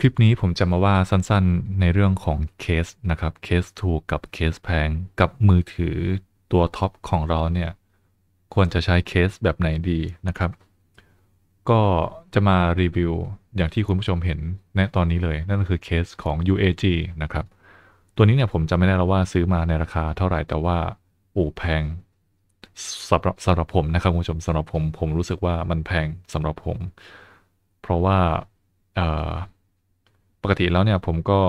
คลิปนี้ผมจะมาว่าสั้นๆในเรื่องของเคสนะครับเคสถูกกับเคสแพงกับมือถือตัวท็อปของเราเนี่ยควรจะใช้เคสแบบไหนดีนะครับ ก็จะมารีวิว อย่างที่คุณผู้ชมเห็นในตอนนี้เลย นั่นก็คือเคสของ UAG นะครับตัวนี้เนี่ยผมจำไม่ได้แล้วว่าซื้อมาในราคาเท่าไหร่แต่ว่าออ้แพงสำหรับสำหรับผมนะครับคุณผู้ชมสำหรับผม ผมรู้สึกว่ามันแพงสำหรับผม เพราะว่าเอ่อกติแล้วเนี่ยผมก็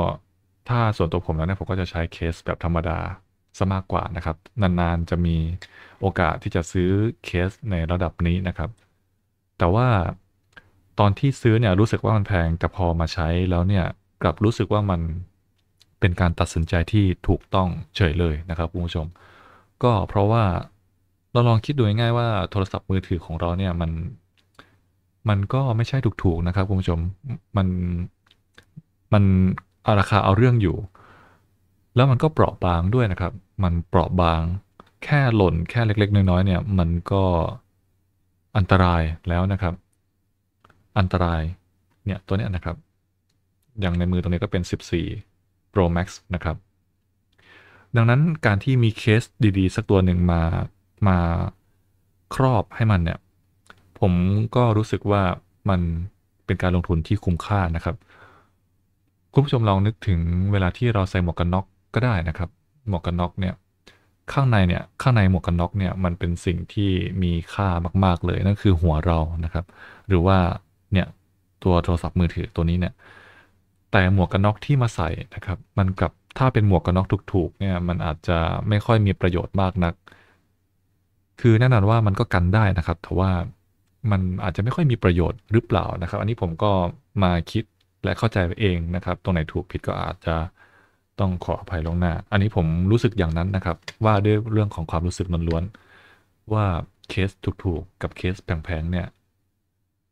ถ้าส่วนตัวผมแล้วเนี่ยผมก็จะใช้เคสแบบธรรมดาซะมากกว่านะครับนานๆจะมีโอกาสที่จะซื้อเคสในระดับนี้นะครับ แต่ว่าตอนที่ซื้อเนี่ยรู้สึกว่ามันแพงแต่พอมาใช้แล้วเนี่ยกลับรู้สึกว่ามันเป็นการตัดสินใจที่ถูกต้องเฉยเลยนะครับคุณผู้ชม ก็เพราะว่าเราลองคิดดูง่ายๆว่าโทรศัพท์มือถือของเราเนี่ยมันมันก็ไม่ใช่ถูกๆนะครับคุณผู้ชมมันมันราคาเอาเรื่องอยู่ แล้วมันก็เปราะบางด้วยนะครับ มันเปราะบางแค่หล่นแค่เล็กๆ น้อยๆเนี่ย มันก็อันตรายแล้วนะครับ อันตราย เนี่ยตัวนี้นะครับ อย่างในมือตรงนี้ก็เป็น 14 Pro Max นะครับ ดังนั้นการที่มีเคสดีๆ สักตัวหนึ่งมา มาครอบให้มันเนี่ย ผมก็รู้สึกว่ามันเป็นการลงทุนที่คุ้มค่านะครับคุณผู้ชมลองนึกถึงเวลาที่เราใส่หมวกกันน็อกก็ได้นะครับ หมวกกันน็อกเนี่ยข้างในเนี่ยข้างในหมวกกันน็อกเนี่ยมันเป็นสิ่งที่มีค่ามากๆเลยนั่นคือหัวเรานะครับ หรือว่าเนี่ยตัวโทรศัพท์มือถือตัวนี้เนี่ยแต่หมวกกันน็อกที่มาใส่นะครับมันกับถ้าเป็นหมวกกันน็อกถูกๆเนี่ยมันอาจจะไม่ค่อยมีประโยชน์มากนัก คือแน่นอนว่ามันก็กันได้นะครับแต่ว่ามันอาจจะไม่ค่อยมีประโยชน์หรือเปล่านะครับ อันนี้ผมก็มาคิดและเข้าใจเองนะครับ ตรงไหนถูกผิดก็อาจจะต้องขออภัยล่วงหน้า อันนี้ผมรู้สึกอย่างนั้นนะครับ ว่าด้วยเรื่องของความรู้สึกล้วนๆ ว่าเคสถูกูกับเคสแพงๆ เนี่ย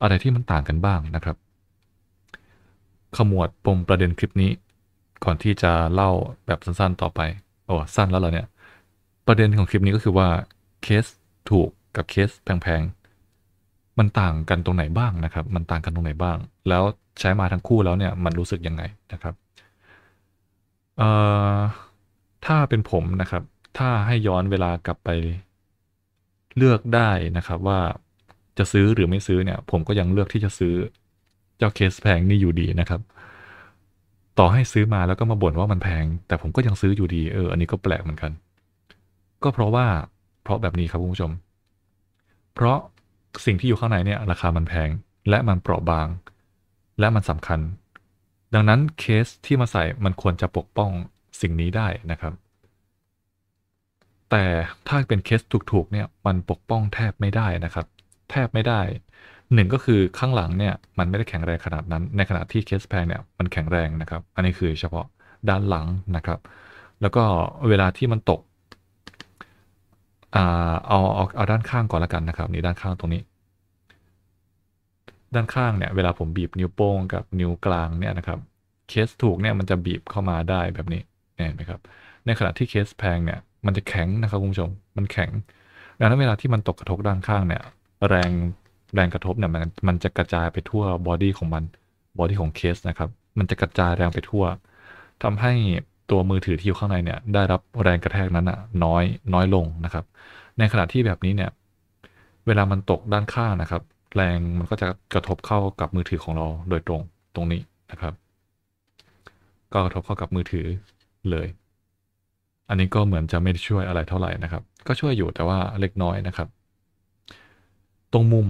อะไรที่มันต่างกันบ้างนะครับ ขมวดปมประเด็นคลิปนี้ ก่อนที่จะเล่าแบบสั้นๆ ต่อไปโอ้สั้นแล้วเหรอเนี่ย ประเด็นของคลิปนี้ก็คือว่า เคสถูกกับเคสแพงงมันต่างกันตรงไหนบ้างนะครับ มันต่างกันตรงไหนบ้าง แล้วใช้มาทั้งคู่แล้วเนี่ย มันรู้สึกยังไงนะครับ เอ่อ ถ้าเป็นผมนะครับ ถ้าให้ย้อนเวลากลับไปเลือกได้นะครับว่าจะซื้อหรือไม่ซื้อเนี่ย ผมก็ยังเลือกที่จะซื้อเจ้าเคสแพงนี่อยู่ดีนะครับ ต่อให้ซื้อมาแล้วก็มาบ่นว่ามันแพง แต่ผมก็ยังซื้ออยู่ดี เออ อันนี้ก็แปลกเหมือนกัน ก็เพราะว่า เพราะแบบนี้ครับคุณผู้ชม เพราะสิ่งที่อยู่ข้างในเนี่ยราคามันแพงและมันเปราะบาง และมันสำคัญ ดังนั้นเคสที่มาใส่มันควรจะปกป้องสิ่งนี้ได้นะครับ แต่ถ้าเป็นเคสถูกๆเนี่ยมันปกป้องแทบไม่ได้นะครับแทบไม่ได้หนึ่งก็คือข้างหลังเนี่ยมันไม่ได้แข็งแรงขนาดนั้นในขณะที่เคสแพงเนี่ยมันแข็งแรงนะครับอันนี้คือเฉพาะด้านหลังนะครับ แล้วก็เวลาที่มันตกเอาเอาเอาด้านข้างก่อนละกันนะครับนี่ด้านข้างตรงนี้ ด้านข้างเนี่ยเวลาผมบีบนิ้วโป้งกับนิ้วกลางเนี่ยนะครับเคสถูกเนี่ยมันจะบีบเข้ามาได้แบบนี้เห็นไหมครับในขณะที่เคสแพงเนี่ยมันจะแข็งนะครับคุณผู้ชมมันแข็งดังนั้นเวลาที่มันตกกระทบด้านข้างเนี่ย แรงแรงกระทบเนี่ยมันมันจะกระจายไปทั่วบอดี้ของมันบอดี้ของเคสนะครับมันจะกระจายแรงไปทั่ว ทำให้ตัวมือถือที่อยู่ข้างในเนี่ยได้รับแรงกระแทกนั้นอ่ะน้อยน้อยลงนะครับ ในขณะที่แบบนี้เนี่ยเวลามันตกด้านข้างนะครับแรงมันก็จะกระทบเข้ากับมือถือของเราโดยตรงตรงนี้นะครับก็กระทบเข้ากับมือถือเลย อันนี้ก็เหมือนจะไม่ช่วยอะไรเท่าไหร่นะครับ ก็ช่วยอยู่แต่ว่าเล็กน้อยนะครับ ตรงมุม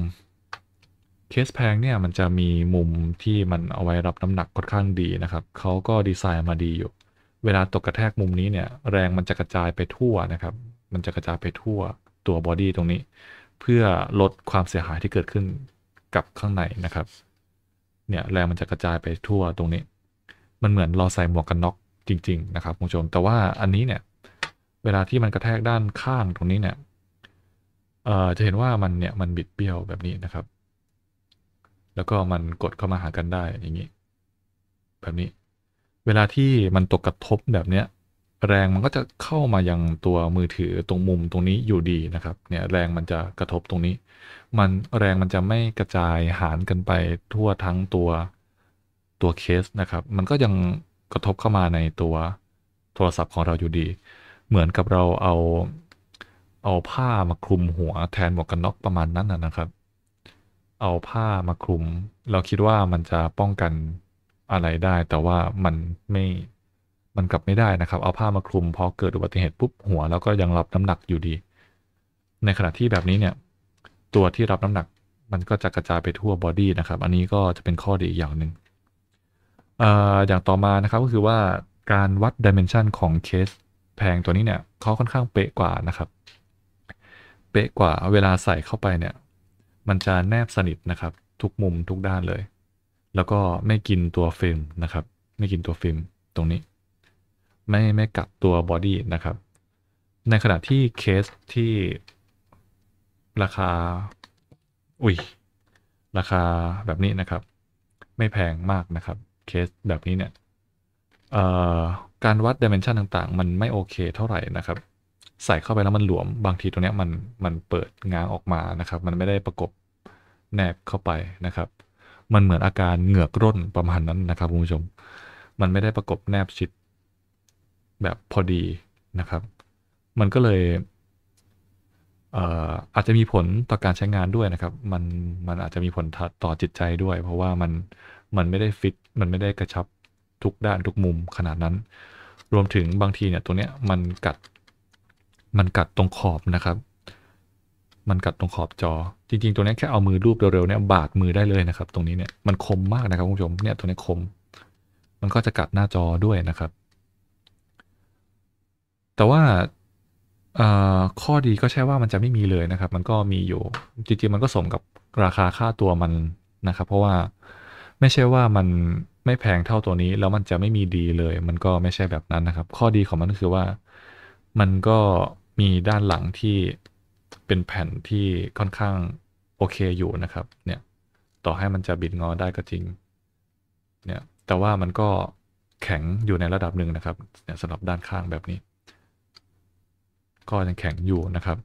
เคสแพงเนี่ยมันจะมีมุมที่มันเอาไว้รับน้ำหนักค่อนข้างดีนะครับเขาก็ดีไซน์มาดีอยู่เวลาตกกระแทกมุมนี้เนี่ยแรงมันจะกระจายไปทั่วนะครับ มันจะกระจายไปทั่วตัวบอดี้ตรงนี้เพื่อลดความเสียหายที่เกิดขึ้นกับข้างในนะครับ เนี่ยแรงมันจะกระจายไปทั่วตรงนี้ มันเหมือนเราใส่หมวกกันน็อกจริง ๆ นะครับคุณผู้ชม แต่ว่าอันนี้เนี่ยเวลาที่มันกระแทกด้านข้างตรงนี้เนี่ย เอ่อจะเห็นว่ามันเนี่ยมันบิดเบี้ยวแบบนี้นะครับ แล้วก็มันกดเข้ามาหากันได้อย่างนี้ แบบนี้เวลาที่มันตกกระทบแบบเนี้ย แรงมันก็จะเข้ามายังตัวมือถือตรงมุมตรงนี้อยู่ดีนะครับเนี่ยแรงมันจะกระทบตรงนี้ มันแรงมันจะไม่กระจายหารกันไปทั่วทั้งตัวตัวเคสนะครับ มันก็ยังกระทบเข้ามาในตัวโทรศัพท์ของเราอยู่ดี เหมือนกับเราเอาเอาผ้ามาคลุมหัวแทนหมวกกันน็อกประมาณนั้นนะครับ เอาผ้ามาคลุม เราคิดว่ามันจะป้องกันอะไรได้แต่ว่ามันไม่มันกลับไม่ได้นะครับเอาผ้ามาคลุมพอเกิดอุบัติเหตุปุ๊บหัวแล้วก็ยังรับน้ำหนักอยู่ดี ในขณะที่แบบนี้เนี่ยตัวที่รับน้ำหนักมันก็จะกระจายไปทั่วบอดี้นะครับอันนี้ก็จะเป็นข้อดีอย่างหนึ่งออย่างต่อมานะครับก็คือว่าการวัดดิเมนชันของเคสแพงตัวนี้เนี่ยเขาค่อนข้างเป๊ะกว่านะครับ เป๊ะกว่าเวลาใส่เข้าไปเนี่ยมันจะแนบสนิทนะครับ ทุกมุมทุกด้านเลยแล้วก็ไม่กินตัวฟิล์มนะครับ ไม่กินตัวฟิล์มตรงนี้ ไม่ไม่กัดตัวบอดี้นะครับในขณะที่เคสที่ราคาอุ้ยราคาแบบนี้นะครับ ไม่แพงมากนะครับเคสแบบนี้เนี่ยการวัดดิเมนชันต่างๆ มันไม่โอเคเท่าไหร่นะครับ ใส่เข้าไปแล้วมันหลวมบางทีตัวเนี้ยมันมันเปิดง้างออกมานะครับ มันไม่ได้ประกบแนบเข้าไปนะครับมันเหมือนอาการเหงือกร่นประมาณนั้นนะครับคุณผู้ชม มันไม่ได้ประกบแนบชิดแบบพอดีนะครับ มันก็เลยอาจจะมีผลต่อการใช้งานด้วยนะครับ มันมันอาจจะมีผลต่อจิตใจด้วยเพราะว่ามันมันไม่ได้ฟิต มันไม่ได้กระชับทุกด้านทุกมุมขนาดนั้น รวมถึงบางทีเนี่ย ตัวเนี้ยมันกัดมันกัดตรงขอบนะครับมันกัดตรงขอบจอจริงๆ ตัวนี้แค่เอามือรูปเร็วๆเนี่ยบาดมือได้เลยนะครับ ตรงนี้เนี่ยมันคมมากนะครับคุณผู้ชมเนี่ยตัวนี้คม มันก็จะกัดหน้าจอด้วยนะครับ แต่ว่าข้อดีก็ใช่ว่ามันจะไม่มีเลยนะครับ มันก็มีอยู่จริงๆมันก็สมกับราคาค่าตัวมันนะครับ เพราะว่าไม่ใช่ว่ามันไม่แพงเท่าตัวนี้ แล้วมันจะไม่มีดีเลย มันก็ไม่ใช่แบบนั้นนะครับ ข้อดีของมันก็คือว่ามันก็มีด้านหลังที่เป็นแผ่นที่ค่อนข้างโอเคอยู่นะครับเนี่ยต่อให้มันจะบิดงอได้ก็จริงเนี่ยแต่ว่ามันก็แข็งอยู่ในระดับหนึ่งนะครับเนี่ยสำหรับด้านข้างแบบนี้ก็ยังแข็งอยู่นะครับ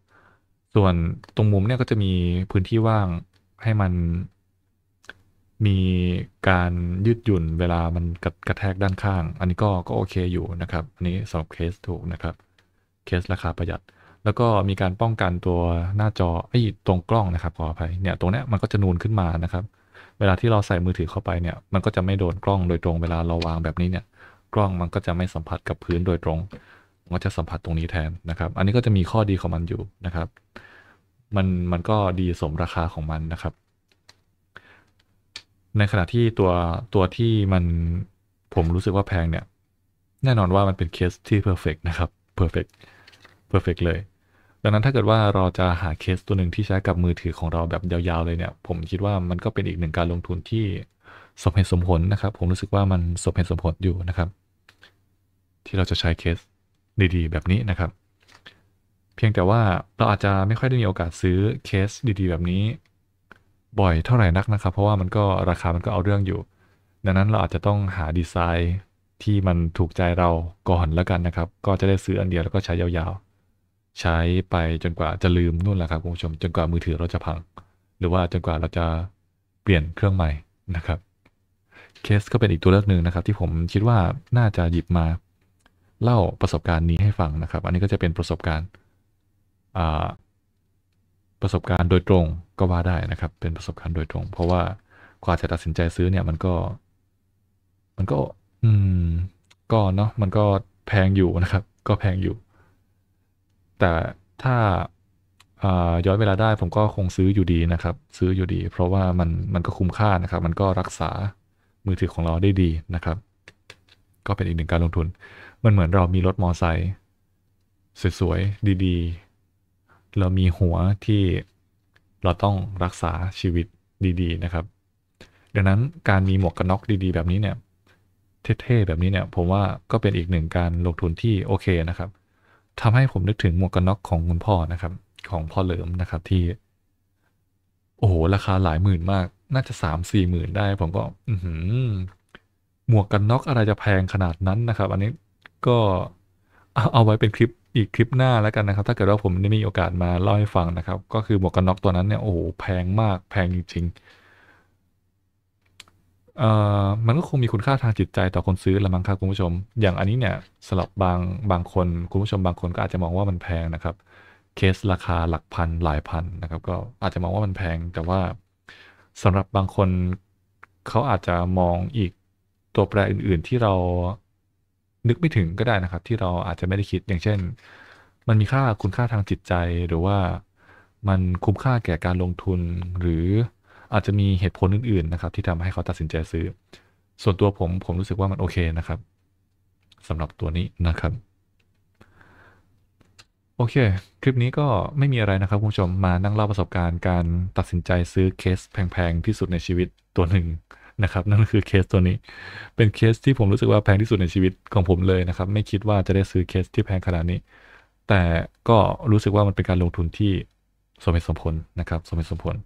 ส่วนตรงมุมเนี่ยก็จะมีพื้นที่ว่างให้มันมีการยืดหยุ่นเวลามันกระแทกด้านข้าง อันนี้ก็ก็โอเคอยู่นะครับอันนี้สำหรับเคสถูกนะครับเคสราคาประหยัดแล้วก็มีการป้องกันตัวหน้าจอไอ้ตรงกล้องนะครับขออภัยเนี่ยตรงเนี้ยมันก็จะนูนขึ้นมานะครับ เวลาที่เราใส่มือถือเข้าไปเนี่ย มันก็จะไม่โดนกล้องโดยตรงเวลาเราวางแบบนี้เนี่ยกล้องมันก็จะไม่สัมผัสกับพื้นโดยตรงมันก็จะสัมผัสตรงนี้แทนนะครับ อันนี้ก็จะมีข้อดีของมันอยู่นะครับ มันมันก็ดีสมราคาของมันนะครับ ในขณะที่ตัวตัวที่มันผมรู้สึกว่าแพงเนี่ยแน่นอนว่ามันเป็นเคส ที่เพอร์เฟกนะครับเพอร์เฟกเพอร์เฟกเลยดังนั้นถ้าเกิดว่าเราจะหาเคสตัวหนึ่งที่ใช้กับมือถือของเราแบบยาวๆเลยเนี่ย ผมคิดว่ามันก็เป็นอีกหนึ่งการลงทุนที่สมเหตุสมผลนะครับ ผมรู้สึกว่ามันสมเหตุสมผลอยู่นะครับ ที่เราจะใช้เคสดีๆ แบบนี้นะครับ เพียงแต่ว่าเราอาจจะไม่ค่อยได้มีโอกาสซื้อเคสดีๆแบบนี้ บ่อยเท่าไหร่นักนะครับ เพราะว่ามันก็ราคามันก็เอาเรื่องอยู่ ดังนั้นเราอาจจะต้องหาดีไซน์ที่มันถูกใจเราก่อนแล้วกันนะครับ ก็จะได้ซื้ออันเดียวแล้วก็ใช้ยาวๆใช้ไปจนกว่าจะลืมนู่นแหละครับคุณผู้ชมจนกว่ามือถือเราจะพัง หรือว่าจนกว่าเราจะเปลี่ยนเครื่องใหม่นะครับเคสก็เป็นอีกตัวเลือกหนึ่งนะครับ ที่ผมคิดว่าน่าจะหยิบมา เล่าประสบการณ์นี้ให้ฟังนะครับ อันนี้ก็จะเป็นประสบการณ์ประสบการณ์โดยตรงก็ว่าได้นะครับ เป็นประสบการณ์โดยตรง เพราะว่ากว่าจะตัดสินใจซื้อเนี่ยมันก็ มันก็ อืมก็เนาะมันก็แพงอยู่นะครับ ก็แพงอยู่แต่ถ้าย้อนเวลาได้ผมก็คงซื้ออยู่ดีนะครับ ซื้ออยู่ดี เพราะว่ามันมันก็คุ้มค่านะครับ มันก็รักษามือถือของเราได้ดีนะครับ ก็เป็นอีกหนึ่งการลงทุนมันเหมือนเรามีรถมอไซค์สวยๆดีๆ เรามีหัวที่เราต้องรักษาชีวิตดี ๆ นะครับ ดังนั้นการมีหมวกกันน็อกดีๆ แบบนี้เนี่ยเท่ๆแบบนี้เนี่ยผมว่าก็เป็นอีกหนึ่งการลงทุนที่โอเคนะครับทำให้ผมนึกถึงหมวกกันน็อกของคุณพ่อนะครับ ของพ่อเหลิมนะครับที่ โอ้โหราคาหลายหมื่นมาก น่าจะสามสี่หมื่นได้ ผมก็ อืหมวกกันน็อกอะไรจะแพงขนาดนั้นนะครับ อันนี้ก็เอาไว้เป็นคลิปอีกคลิปหน้าแล้วกันนะครับ ถ้าเกิดว่าผมได้มีโอกาสมาเล่าให้ฟังนะครับ ก็คือหมวกกันน็อกตัวนั้นเนี่ยโอ้โหแพงมากแพงจริงๆเอ่อมันก็คงมีคุณค่าทางจิตใจต่อคนซื้อละมั้งครับคุณผู้ชม อย่างอันนี้เนี่ยสำหรับบางบางคนคุณผู้ชมบางคนก็อาจจะมองว่ามันแพงนะครับ เคสราคาหลักพันหลายพันนะครับ ก็อาจจะมองว่ามันแพง แต่ว่าสำหรับบางคนเขาอาจจะมองอีกตัวแปรอื่นๆ ที่เรานึกไม่ถึงก็ได้นะครับ ที่เราอาจจะไม่ได้คิดอย่างเช่น มันมีค่าคุณค่าทางจิตใจหรือว่ามันคุ้มค่าแก่การลงทุนหรืออาจจะมีเหตุผลอื่นๆนะครับที่ทำให้เขาตัดสินใจซื้อ ส่วนตัวผมผมรู้สึกว่ามันโอเคนะครับ สำหรับตัวนี้นะครับโอเค คลิปนี้ก็ไม่มีอะไรนะครับคุณผู้ชมมานั่งเล่าประสบการณ์การตัดสินใจซื้อเคส แพงๆ ที่สุดในชีวิตตัวหนึ่งนะครับ นั่นคือเคสตัวนี้ เป็นเคสที่ผมรู้สึกว่าแพงที่สุดในชีวิตของผมเลยนะครับ ไม่คิดว่าจะได้ซื้อเคสที่แพงขนาดนี้ แต่ก็รู้สึกว่ามันเป็นการลงทุนที่สมเหตุสมผลนะครับ สมเหตุสมผล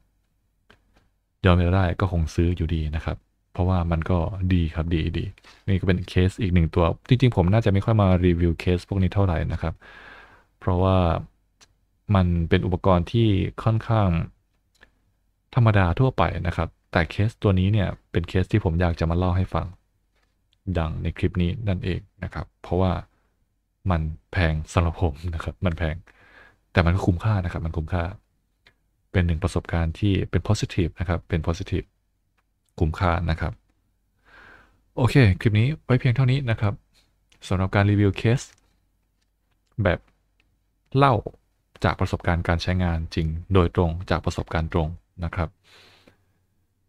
ยอมไม่ได้ก็คงซื้ออยู่ดีนะครับ เพราะว่ามันก็ดีครับดีดีนี่ก็เป็นเคสอีกหนึ่งตัว จริง ๆผมน่าจะไม่ค่อยมารีวิวเคสพวกนี้เท่าไหร่นะครับเพราะว่ามันเป็นอุปกรณ์ที่ค่อนข้าง ธรรมดาทั่วไปนะครับ แต่เคสตัวนี้เนี่ยเป็นเคสที่ผมอยากจะมาเล่าให้ฟังดังในคลิปนี้นั่นเองนะครับเพราะว่ามันแพงสำหรับผมนะครับมันแพง แต่มันก็คุ้มค่านะครับ มันคุ้มค่าเป็นหนึ่งประสบการณ์ที่เป็น positive นะครับ เป็น positive คุ้มค่านะครับ โอเค คลิปนี้ไว้เพียงเท่านี้นะครับสำหรับการรีวิวเคสแบบเล่าจากประสบการณ์การใช้งานจริง โดยตรงจากประสบการณ์ตรงนะครับ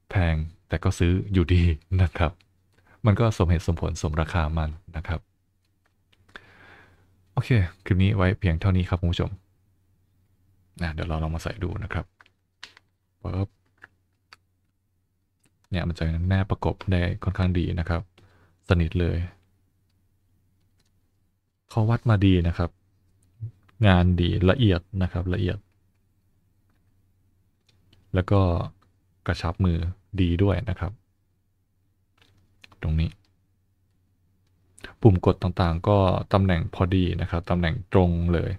แพงแต่ก็ซื้ออยู่ดีนะครับ มันก็สมเหตุสมผลสมราคามันนะครับ โอเค คลิปนี้ไว้เพียงเท่านี้ครับคุณผู้ชมนะเดี๋ยวเราลองมาใส่ดูนะครับปบเนี่ยมันจะแนบประกบได้ค่อนข้างดีนะครับ สนิทเลยเขาวัดมาดีนะครับ งานดีละเอียดนะครับละเอียด แล้วก็กระชับมือดีด้วยนะครับ ตรงนี้ ปุ่มกดต่างๆ ก็ตำแหน่งพอดีนะครับ ตำแหน่งตรงเลย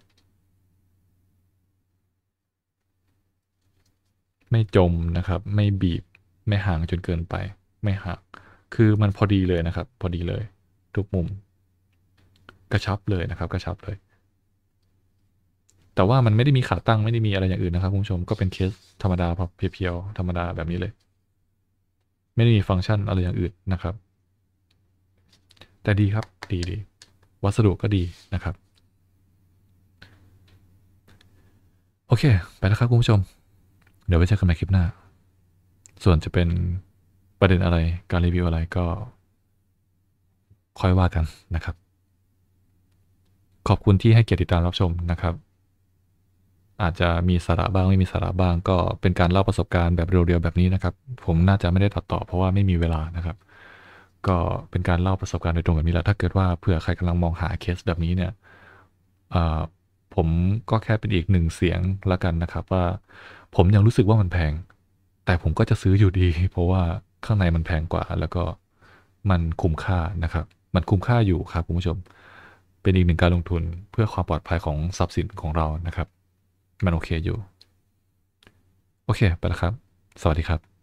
ไม่จมนะครับ ไม่บีบ ไม่ห่างจนเกินไป ไม่หัก คือมันพอดีเลยนะครับ พอดีเลยทุกมุม กระชับเลยนะครับ กระชับเลย แต่ว่ามันไม่ได้มีขาตั้งไม่ได้มีอะไรอย่างอื่นนะครับ คุณผู้ชม ก็เป็นเคสธรรมดาเพียวๆ ธรรมดาแบบนี้เลย ไม่ได้มีฟังก์ชันอะไรอย่างอื่นนะครับ แต่ดีครับดีดี วัสดุก็ดีนะครับ โอเค ไปแล้วครับคุณผู้ชมเดี๋ยวไว้เจอกันใหม่คลิปหน้า ส่วนจะเป็นประเด็นอะไร การรีวิวอะไรก็ ค่อยว่ากันนะครับ ขอบคุณที่ให้เกียรติติดตามรับชมนะครับ อาจจะมีสาระบ้างไม่มีสาระบ้าง ก็เป็นการเล่าประสบการณ์แบบเรียวๆ แบบนี้นะครับ ผมน่าจะไม่ได้ตัดต่อ เพราะว่าไม่มีเวลานะครับ ก็เป็นการเล่าประสบการณ์โดยตรงแบบนี้แหละถ้าเกิดว่าเผื่อใครกำลังมองหาเคสแบบนี้เนี่ยผมก็แค่เป็นอีกหนึ่งเสียงละกันนะครับว่าผมยังรู้สึกว่ามันแพง แต่ผมก็จะซื้ออยู่ดี เพราะว่าข้างในมันแพงกว่า แล้วก็มันคุ้มค่านะครับ มันคุ้มค่าอยู่ครับคุณผู้ชม เป็นอีกหนึ่งการลงทุนเพื่อความปลอดภัยของทรัพย์สินของเรานะครับ มันโอเคอยู่ โอเค ไปแล้วครับ สวัสดีครับ